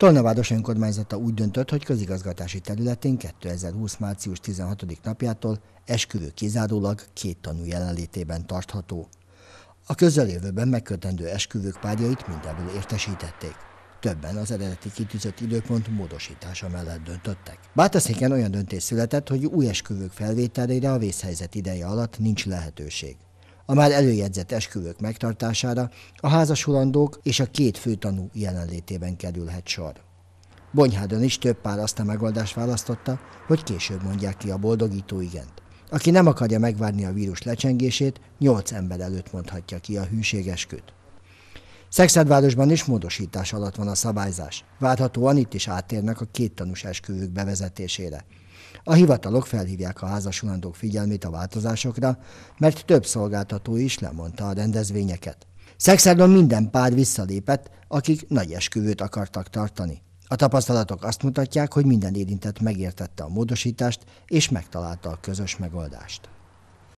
Tolnavádos önkormányzata úgy döntött, hogy közigazgatási területén 2020. március 16. napjától esküvő kizárólag két tanú jelenlétében tartható. A közeljövőben megkötendő esküvők párjait mindenből értesítették. Többen az eredeti kitűzött időpont módosítása mellett döntöttek. Bátaszéken olyan döntés született, hogy új esküvők felvételére a vészhelyzet ideje alatt nincs lehetőség a már előjegyzett esküvők megtartására a házasulandók és a két főtanú jelenlétében kerülhet sor. Bonyhádon is több pár azt a megoldást választotta, hogy később mondják ki a boldogító igent. Aki nem akarja megvárni a vírus lecsengését, nyolc ember előtt mondhatja ki a hűséges köt. Szexedvárosban is módosítás alatt van a szabályzás. Várhatóan itt is áttérnek a két tanús esküvők bevezetésére. A hivatalok felhívják a házasulandók figyelmét a változásokra, mert több szolgáltató is lemondta a rendezvényeket. Szexárdon minden pár visszalépett, akik nagy esküvőt akartak tartani. A tapasztalatok azt mutatják, hogy minden érintett megértette a módosítást és megtalálta a közös megoldást.